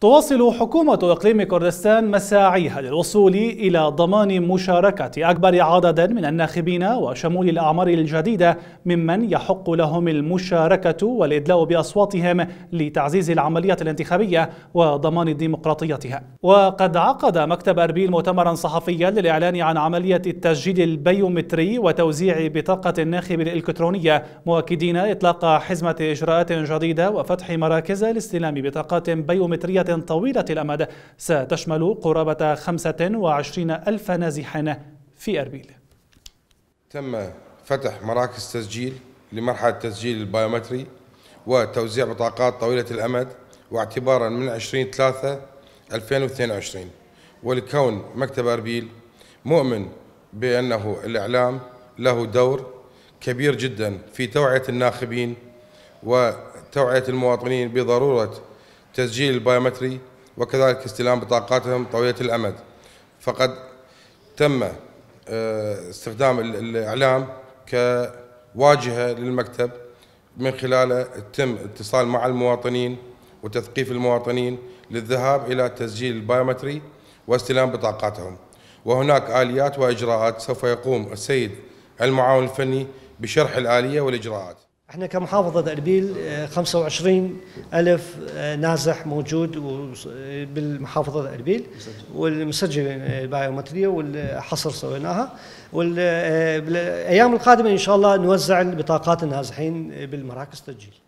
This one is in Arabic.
تواصل حكومة إقليم كردستان مساعيها للوصول إلى ضمان مشاركة أكبر عدد من الناخبين وشمول الأعمار الجديدة ممن يحق لهم المشاركة والإدلاء بأصواتهم لتعزيز العملية الانتخابية وضمان ديمقراطيتها وقد عقد مكتب أربيل مؤتمرا صحفيا للإعلان عن عملية التسجيل البيومتري وتوزيع بطاقة الناخب الإلكترونية مؤكدين إطلاق حزمة إجراءات جديدة وفتح مراكز لاستلام بطاقات بيومترية طويلة الأمد ستشمل قرابة 25 ألف نازح في أربيل تم فتح مراكز تسجيل لمرحلة تسجيل البايومتري وتوزيع بطاقات طويلة الأمد واعتبارا من 20 3 2022 ولكون مكتب أربيل مؤمن بأنه الإعلام له دور كبير جدا في توعية الناخبين وتوعية المواطنين بضرورة تسجيل البيومتري وكذلك استلام بطاقاتهم طويلة الأمد فقد تم آه، استخدام الإعلام كواجهة للمكتب من خلاله تم اتصال مع المواطنين وتثقيف المواطنين للذهاب إلى تسجيل البيومتري واستلام بطاقاتهم وهناك آليات وإجراءات سوف يقوم السيد المعاون الفني بشرح الآلية والإجراءات احنا كمحافظة اربيل آه، 25 ألف آه، نازح موجود آه، بالمحافظة اربيل والمسجل البايومترية والحصر سويناها والايام القادمة ان شاء الله نوزع بطاقات النازحين بالمراكز تسجيل